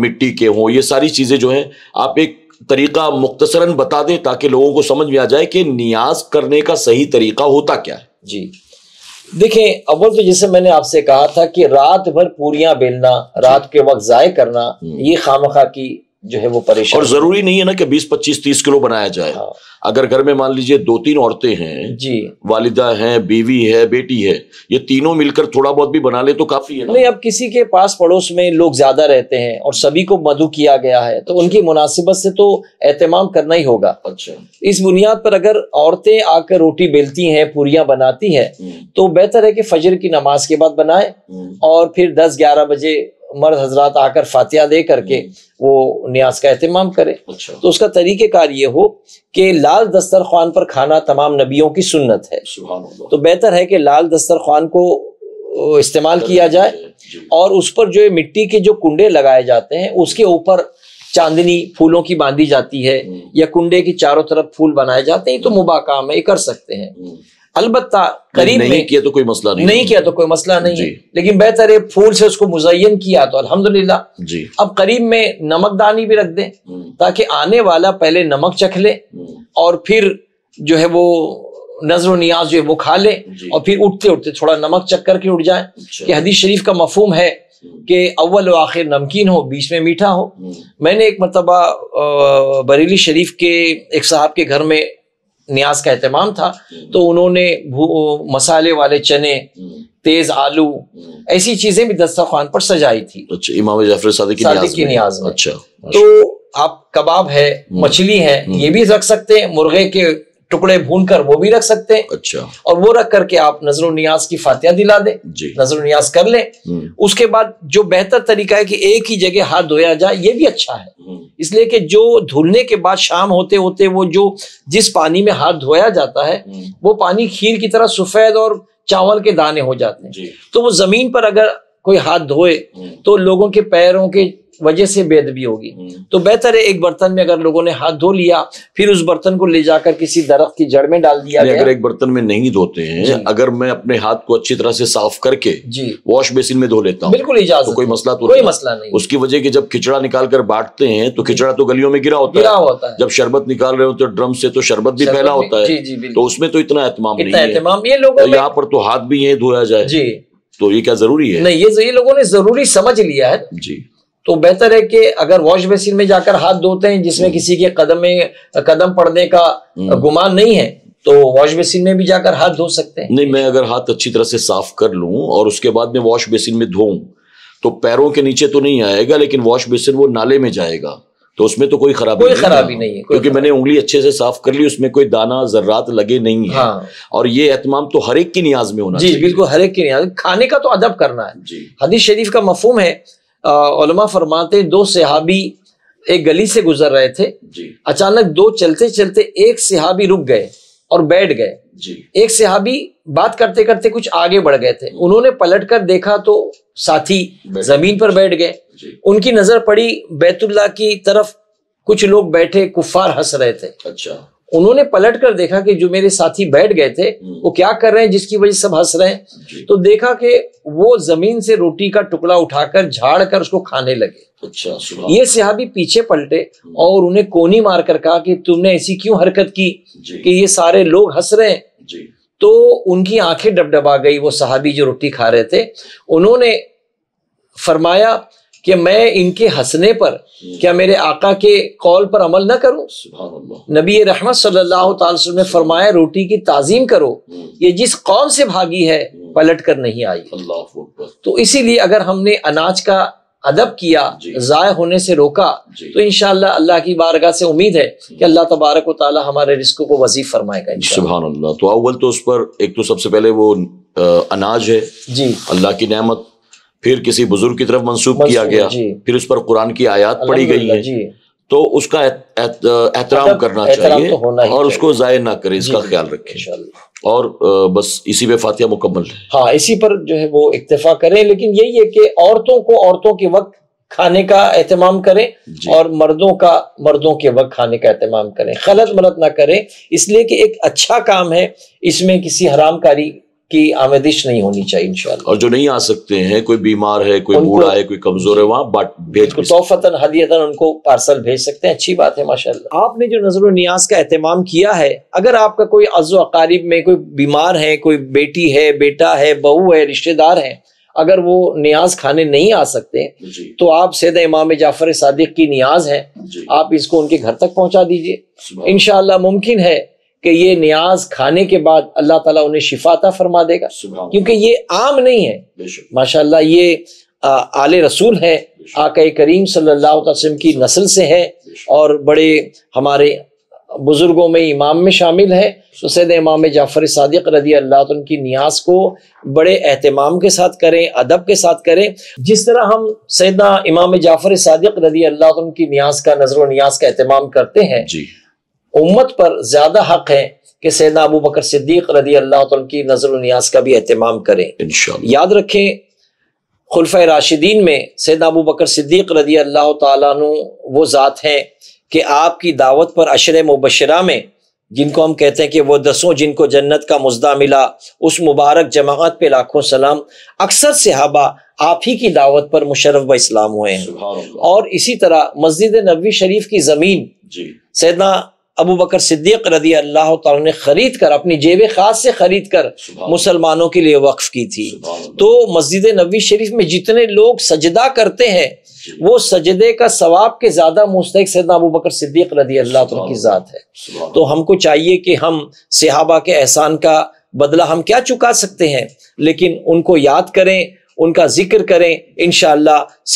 मिट्टी के हों ये सारी चीज़ें जो हैं आप एक तरीका मुख्तसरन बता दें ताकि लोगों को समझ में आ जाए कि न्याज करने का सही तरीका होता क्या है जी देखें अव्वल तो जैसे मैंने आपसे कहा था कि रात भर पूरियां बेलना रात के वक्त जाय करना हम्म। ये खामखा की जो है वो परेशान और जरूरी नहीं है ना कि बीस पच्चीस तीस किलो बनाया जाए हाँ। अगर घर में मान लीजिए दो तीन औरतें हैं जी वालिदा हैं बीवी है बेटी है ये तीनों मिलकर थोड़ा बहुत भी बना ले तो काफी है ना? नहीं अब किसी के पास पड़ोस में लोग ज्यादा रहते हैं और सभी को मधु किया गया है तो उनकी अच्छा। मुनासिबत से तो एहतमाम करना ही होगा अच्छा इस बुनियाद पर अगर औरतें आकर रोटी बेलती हैं पूरियां बनाती हैं हम्म। तो बेहतर है कि फजर की नमाज के बाद बनाए हम्म। और फिर दस ग्यारह बजे मर्द हजरात आकर फातिहा दे करके हम्म। वो न्याज का अहतमाम करें अच्छा। तो उसका तरीक़ेकार ये हो कि लाल दस्तरखान पर खाना तमाम नबियों की सुन्नत है तो बेहतर है कि लाल दस्तरखान को इस्तेमाल किया जाए और उस पर जो मिट्टी के जो कुंडे लगाए जाते हैं उसके ऊपर चांदनी फूलों की बांधी जाती है हम्म। या कुंडे की चारों तरफ फूल बनाए जाते हैं तो हम्म। मुबाकाम है ये कर सकते हैं अलबत् करीब नहीं, नहीं किया तो कोई मसला नहीं नहीं किया तो कोई मसला नहीं है लेकिन बेहतर है फूल से उसको मुजयन किया तो अल्हम्दुलिल्लाह जी अब करीब में नमक दानी भी रख दें हम्म। ताकि आने वाला पहले नमक चख ले हम्म। और फिर जो है वो नजर नियाज जो है वो खा ले और फिर उठते उठते थोड़ा नमक चख करके उठ जाए अच्छा। कि हदीस शरीफ का मफहम है हम्म। कि अव्वल व आखिर नमकीन हो बीच में मीठा हो मैंने एक मरतबा बरेली शरीफ के एक साहब के घर में न्याज का अहतमाम था तो उन्होंने मसाले वाले चने तेज आलू ऐसी चीजें भी दस्तरखान पर सजाई थी अच्छा इमाम जाफर सादिक की न्याज, की न्याज में अच्छा तो अच्छा। आप कबाब है हम्म। मछली है हम्म। ये भी रख सकते हैं मुर्गे के टुकड़े भून कर वो भी रख सकते हैं अच्छा और वो रख करके आप नजर न्याज की फातिया दिला दे नजर न्याज कर ले हम्म। उसके बाद जो बेहतर तरीका है कि एक ही जगह हाथ धोया जाए ये भी अच्छा है हम्म। इसलिए कि जो धुलने के बाद शाम होते होते वो जो जिस पानी में हाथ धोया जाता है हम्म। वो पानी खीर की तरह सफेद और चावल के दाने हो जाते हैं तो वो जमीन पर अगर कोई हाथ धोए तो लोगों के पैरों के वजह से बेदबी होगी हम्म। तो बेहतर है एक बर्तन में अगर लोगों ने हाथ धो लिया फिर उस बर्तन को ले जाकर किसी दरख्त की जड़ में डाल दिया अगर एक बर्तन में नहीं धोते हैं अगर मैं अपने हाथ को अच्छी तरह से साफ करके वॉश बेसिन में धो लेता हूँ बिल्कुल इजाजत तो कोई मसला तो कोई मसला नहीं उसकी वजह की जब खिचड़ा निकाल कर बांटते हैं तो खिचड़ा तो गलियों में गिरा होता है जब शरबत निकाल रहे हो तो ड्रम से तो शरबत भी फैला होता है तो उसमें तो इतना एहतमाम तो यहाँ पर तो हाथ भी यही धोया जाए जी तो ये क्या जरूरी है नहीं ये ये लोगों ने जरूरी समझ लिया है जी तो बेहतर है कि अगर वॉश बेसिन में जाकर हाथ धोते हैं जिसमें हम्म। किसी के कदम में कदम पड़ने का हम्म। गुमान नहीं है तो वॉश बेसिन में भी जाकर हाथ धो सकते हैं नहीं मैं अगर हाथ अच्छी तरह से साफ कर लू और उसके बाद में वॉश बेसिन में धोऊं तो पैरों के नीचे तो नहीं आएगा लेकिन वॉश बेसिन वो नाले में जाएगा तो उसमें तो कोई खराबी कोई खराबी नहीं है क्योंकि मैंने उंगली अच्छे से साफ कर ली उसमें कोई दाना जर्रात लगे नहीं है हाँ। और ये एहतमाम तो हर एक की नियाज में होना जी बिल्कुल हर एक की नियाज खाने का तो अदब करना है जी हदीस शरीफ का मफहम है आ, फरमाते दो सिहाबी एक गली से गुजर रहे थे अचानक दो चलते चलते एक सिहाबी रुक गए और बैठ गए एक सिहाबी बात करते करते कुछ आगे बढ़ गए थे उन्होंने पलट कर देखा तो साथी जमीन पर बैठ गए उनकी नजर पड़ी बैतुल्ला की तरफ कुछ लोग बैठे कुफार हंस रहे थे अच्छा उन्होंने पलट कर देखा कि जो मेरे साथी बैठ गए थे हम्म। वो क्या कर रहे हैं जिसकी वजह सब हंस रहे हैं तो देखा कि वो जमीन से रोटी का टुकड़ा उठाकर झाड़ कर उसको खाने लगे अच्छा ये सिहाबी पीछे पलटे हम्म। और उन्हें कोनी मारकर कहा कि तुमने ऐसी क्यों हरकत की कि ये सारे लोग हंस रहे हैं तो उनकी आंखें डबडबा गई वो सहाबी जो रोटी खा रहे थे उन्होंने फरमाया कि मैं इनके हंसने पर क्या मेरे आका के कॉल पर अमल ना करूं नबी रहमत सल्लल्लाहु अलैहि ने फरमाया रोटी की ताजीम करो हम्म। ये जिस कौम से भागी है हम्म। पलट कर नहीं आई तो इसीलिए अगर हमने अनाज का अदब किया ज़ाय होने से रोका तो इनशाला अल्लाह की बारगाह से उम्मीद है कि अल्लाह तबारक ताली हमारे रिस्क को वजीफ फरमाएगा सुबह तो अव्वल तो उस पर एक तो सबसे पहले वो अनाज है जी अल्लाह की नमत फिर किसी बुजुर्ग की तरफ मनसूब किया गया फिर उस पर कुरान की आयात पड़ी गई है तो उसका एहतराम मतलब करना चाहिए तो और उसको जाये ना करें इसका ख्याल रखें और बस इसी पे फातिया मुकम्मल है हाँ इसी पर जो है वो इतफा करें लेकिन यही है कि औरतों को औरतों के वक्त खाने का एहतमाम करें और मर्दों का मर्दों के वक्त खाने का एहतमाम करें गलत मलत ना करें इसलिए कि एक अच्छा काम है इसमें किसी हरामकारी की आमेदिश नहीं होनी चाहिए इंशाल्लाह और जो नहीं आ सकते हैं कोई बीमार है कोई बूढ़ा है कोई कमजोर है वहाँ बट भेज तोहफतन हदियतन उनको पार्सल भेज सकते हैं अच्छी बात है माशाल्लाह आपने जो नजर न्याज का एहतमाम किया है अगर आपका कोई अज्जो अकारीब में कोई बीमार है कोई बेटी है बेटा है बहू है रिश्तेदार है अगर वो न्याज खाने नहीं आ सकते तो आप सैद इमाम जाफर सादिक की न्याज है आप इसको उनके घर तक पहुंचा दीजिए इनशाला मुमकिन है कि ये न्याज खाने के बाद अल्लाह ताला उन्हें शिफाता फरमा देगा क्योंकि ये आम नहीं है माशाल्लाह ये आले रसूल हैं आका करीम सल्लल्लाहु अलैहि वसल्लम की नस्ल से हैं और बड़े हमारे बुज़ुर्गों में इमाम में शामिल है तो सैद इमाम जाफ़र सदक रदी अल्लाह तो उनकी न्याज को बड़े अहतमाम के साथ करें अदब के साथ करें जिस तरह हम सैदा इमाम जाफ़र सदक रदी अल्लाह तो उनकी न्याज का नजर व न्याज का अहतमाम करते हैं उम्मत पर ज्यादा हक है कि सैदा अबू बकर सिद्दीक रदी अल्लाह तो की नजर न्याज का भी अहतमाम करें याद रखें खुलफ राशिदीन में सैदा अबू बकर सिद्दीक रदी अल्लाह तु वो ज़ात हैं कि आपकी दावत पर अशर मुबशरा में जिनको हम कहते हैं कि वो दसों जिनको जन्नत का मुजदा मिला उस मुबारक जमात पे लाखों सलाम अक्सर सिहाबा आप ही की दावत पर मुशरफ इस्लाम हुए हैं और इसी तरह मस्जिद नबी शरीफ की ज़मीन सैदना अबू बकर सिद्दीक रजी अल्लाह ने ख़रीद कर अपनी जेब ख़ास से ख़रीद कर मुसलमानों के लिए वक्फ़ की थी तो मस्जिद नबी शरीफ में जितने लोग सजदा करते हैं वो सजदे का सवाब के ज़्यादा मुस्तक सदना अबू बकर सिद्दीक रजी अल्लाह की ज़ात है तो हमको चाहिए कि हम सहाबा के एहसान का बदला हम क्या चुका सकते हैं लेकिन उनको याद करें उनका जिक्र करें इन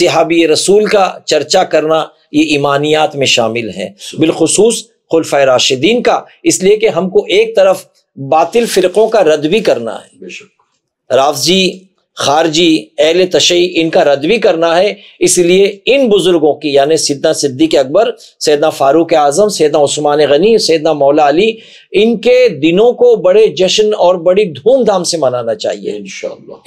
सहाबी रसूल का चर्चा करना ये ईमानियात में शामिल हैं बिलखसूस खुलफा राशिदीन का इसलिए कि हमको एक तरफ बातिल फिरकों का रद्द भी करना है रावजी खारजी अहल तशै इनका रद्द भी करना है इसलिए इन बुजुर्गों की यानी सिद्धा सिद्दीक अकबर सैदना फारूक आजम सैदा उस्मान गनी सैदना मौला अली इनके दिनों को बड़े जश्न और बड़ी धूमधाम से मनाना चाहिए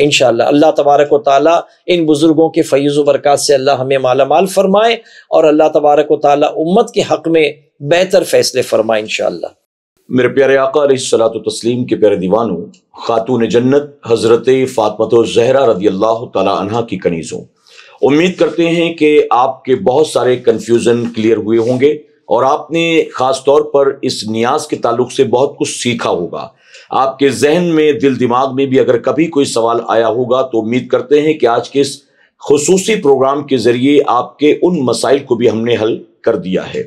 इन अल्लाह तबारक वाली इन बुजुर्गों के फैज़ बरक़ात से अल्लाह हमें मालामाल फरमाए और अल्लाह तबारक ताली उम्मत के हक़ में बेहतर फैसले फरमाए इनशाला मेरे प्यारे आका सलात तस्लीम के प्यारे दीवानों खातून जन्नत हज़रत फ़ातमत जहरा रदी अल्लाह तला की कनीज़ों उम्मीद करते हैं कि आपके बहुत सारे कन्फ्यूज़न क्लियर हुए होंगे और आपने ख़ास तौर पर इस न्याज के ताल्लुक से बहुत कुछ सीखा होगा आपके जहन में दिल दिमाग में भी अगर कभी कोई सवाल आया होगा तो उम्मीद करते हैं कि आज के इस खसूसी प्रोग्राम के ज़रिए आपके उन मसाइल को भी हमने हल कर दिया है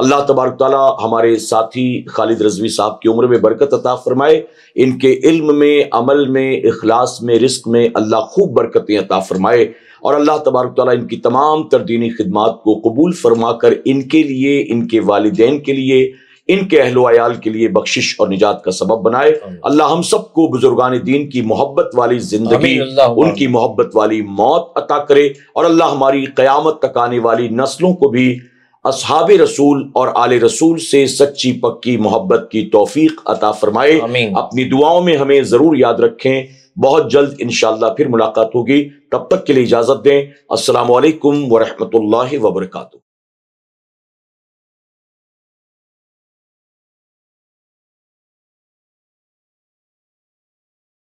अल्लाह तबारक ताली हमारे साथी खालिद रजवी साहब की उम्र में बरकत अता फरमाए इनके इल्म में अमल में अखलास में रिस्क में अल्लाह खूब बरकतें अता फरमाए और अल्लाह तबारक ताली इनकी तमाम तरदीनी खदमात को कबूल फरमा कर इनके लिए इनके वालदेन के लिए इनके अहलोयाल के लिए बख्शिश और निजात का सबब बनाए अल्लाह हम सबको बुजुर्गान दीन की मोहब्बत वाली जिंदगी उनकी मोहब्बत वाली मौत अता करे और अल्लाह हमारी क़्यामत तक आने वाली नस्लों को भी असहाब रसूल और आले रसूल से सच्ची पक्की मोहब्बत की तोफीक अता फरमाए अपनी दुआओं में हमें ज़रूर याद रखें बहुत जल्द इन फिर मुलाकात होगी तब तक के लिए इजाज़त दें वरहमत वरहमल वबरकू